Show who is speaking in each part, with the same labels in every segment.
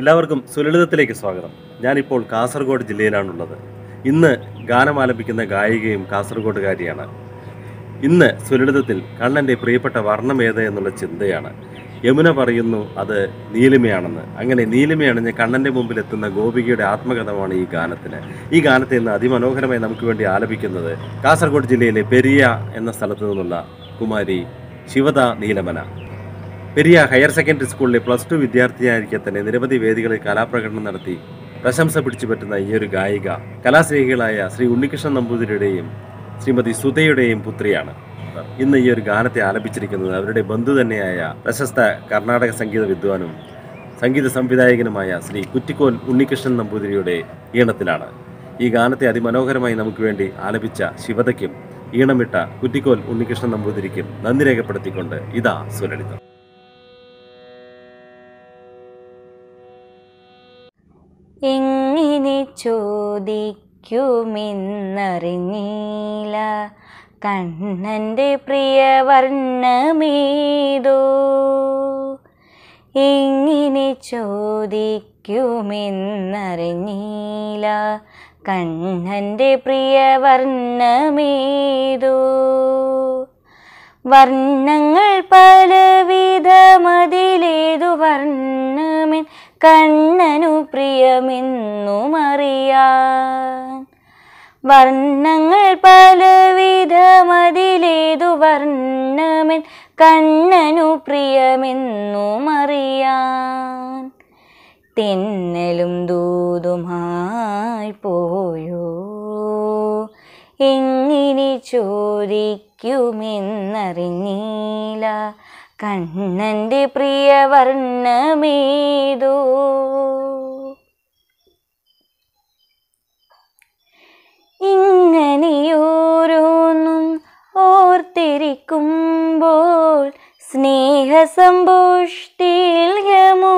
Speaker 1: എല്ലാവർക്കും സുലളിതത്തിലേക്ക് സ്വാഗതം ഞാനിപ്പോൾ കാസർഗോഡ് ജില്ലയിലാണുള്ളത് ഇന്ന് ഗാനം ആലപിക്കുന്ന ഗായികയും കാസർഗോഡുകാരിയാണ് ഇന്ന് സുലളിതത്തിൽ കണ്ണൻ്റെ പ്രിയപ്പെട്ട വർണ്ണം ഏത് എന്നുള്ള ചിന്തയാണ് യമുന പറയുന്നു അത് നീലിമയാണെന്ന് അങ്ങനെ നീലിമയണിഞ്ഞ് കണ്ണൻ്റെ മുമ്പിൽ എത്തുന്ന ഗോപികയുടെ ആത്മകഥമാണ് ഈ ഗാനത്തിന് ഈ ഗാനത്തെ ഇന്ന് അതിമനോഹരമായി നമുക്ക് വേണ്ടി ആലപിക്കുന്നത് കാസർഗോഡ് ജില്ലയിലെ പെരിയ എന്ന സ്ഥലത്തു നിന്നുള്ള കുമാരി ശിവത നീലമന പെരിയ ഹയർ സെക്കൻഡറി സ്കൂളിലെ പ്ലസ് ടു വിദ്യാർത്ഥിയായിരിക്കെ തന്നെ നിരവധി വേദികളിൽ കലാപ്രകടനം നടത്തി പ്രശംസ പിടിച്ചു പറ്റുന്ന ഈ ഒരു ഗായിക കലാസ്നേഹികളായ ശ്രീ ഉണ്ണികൃഷ്ണൻ നമ്പൂതിരിയുടെയും ശ്രീമതി സുധയുടെയും പുത്രിയാണ് ഇന്ന് ഈ ഒരു ഗാനത്തെ ആലപിച്ചിരിക്കുന്നത് അവരുടെ ബന്ധു തന്നെയായ പ്രശസ്ത കർണാടക സംഗീത വിദ്വാനും സംഗീത സംവിധായകനുമായ ശ്രീ കുറ്റിക്കോൽ ഉണ്ണികൃഷ്ണൻ നമ്പൂതിരിയുടെ ഈണത്തിലാണ് ഈ ഗാനത്തെ അതിമനോഹരമായി നമുക്ക് വേണ്ടി ആലപിച്ച ശിവതയ്ക്കും ഈണമിട്ട കുറ്റിക്കോൽ ഉണ്ണികൃഷ്ണൻ നമ്പൂതിരിക്കും നന്ദി രേഖപ്പെടുത്തിക്കൊണ്ട് ഇതാ സുരളിതം
Speaker 2: എങ്ങനെ ചോദിക്കുമെന്നറിഞ്ഞില്ല കണ്ണൻ്റെ പ്രിയ വർണ്ണമേതോ എങ്ങനെ ചോദിക്കുമെന്നറിഞ്ഞില്ല കണ്ണൻ്റെ പ്രിയ വർണ്ണമേതോ വർണ്ണങ്ങൾ പലവിധമതിലേതു വർണ്ണ കണ്ണനു പ്രിയമെന്നുമറിയാൻ വർണ്ണങ്ങൾ പലവിധമതിലേതു വർണ്ണമെൻ കണ്ണനു പ്രിയമെന്നുമറിയാൻ തിന്നലും ദൂതുമായി പോയോ എങ്ങനെ ചോദിക്കുമെന്നറിഞ്ഞില്ല കണ്ണൻ്റെ പ്രിയവർണ്ണമേതു ഇങ്ങനെയോരോന്നും ഓർത്തിരിക്കുമ്പോൾ സ്നേഹസമ്പുഷ്ടിയിൽ യമോ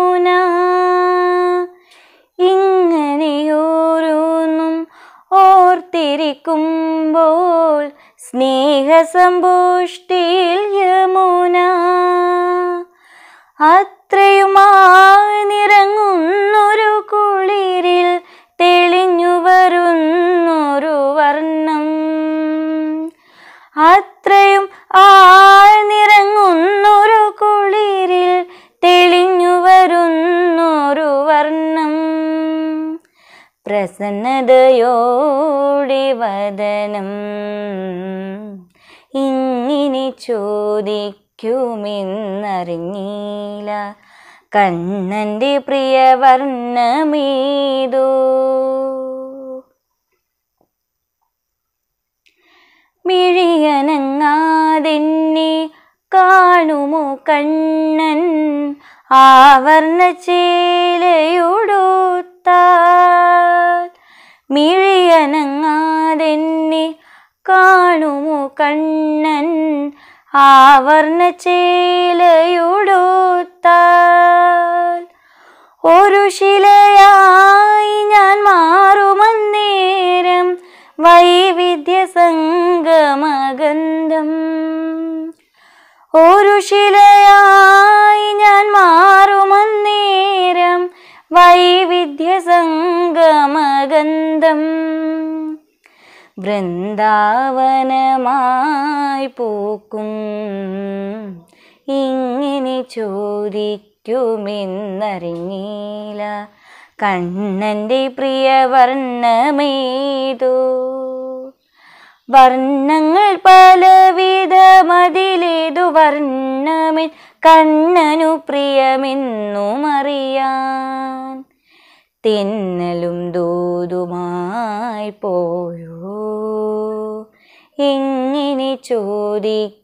Speaker 2: സ്നേഹസമ്പുഷ്ടിയിൽ യമുന അത്രയുമായി കുളിരിൽ തെളിഞ്ഞു വരുന്നൊരു വർണ്ണം അത്രയും ആറങ്ങുന്നൊരു കുളിരിൽ തെളിഞ്ഞു വരുന്നൊരു വർണ്ണം പ്രസന്ന മമതയോടെ വദനം ഇങ്ങനെ ചോദിക്കുമെന്നറിഞ്ഞില്ല കണ്ണൻ്റെ പ്രിയവർണ്ണമേതോ മിഴിയനങ്ങാതെന്നെ കാണുമോ കണ്ണൻ ആവർണ ചേലയുടോ മിഴിയനങ്ങാതെന്നെ കാണുമോ കണ്ണൻ ആവർണ ചേലയുടോത്താൽ ഒരു ശിലയായി ഞാൻ മാറുമന്നേരം വൈവിധ്യ സംഗമഗന്ധം ഒരു ശിലയായി ഞാൻ മാറുമന്നേ വൈവിധ്യസംഗമഗന്ധം വൃന്ദാവനമായി പൂക്കും ഇങ്ങനെ ചോദിക്കുമെന്നറിഞ്ഞില്ല കണ്ണൻ്റെ പ്രിയ വർണ്ണമേതോ വർണ്ണങ്ങൾ പലവിധമതിലേതു വർണ്ണമെൻ കണ്ണനു പ്രിയമെന്നുമറിയാൻ തിന്നലും ദൂതുമായി പോയോ ഇങ്ങനെ ചോദിക്കുമെന്നറിഞ്ഞില്ല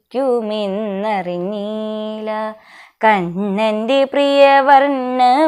Speaker 2: കണ്ണൻ്റെ പ്രിയവർണ്ണമേതോ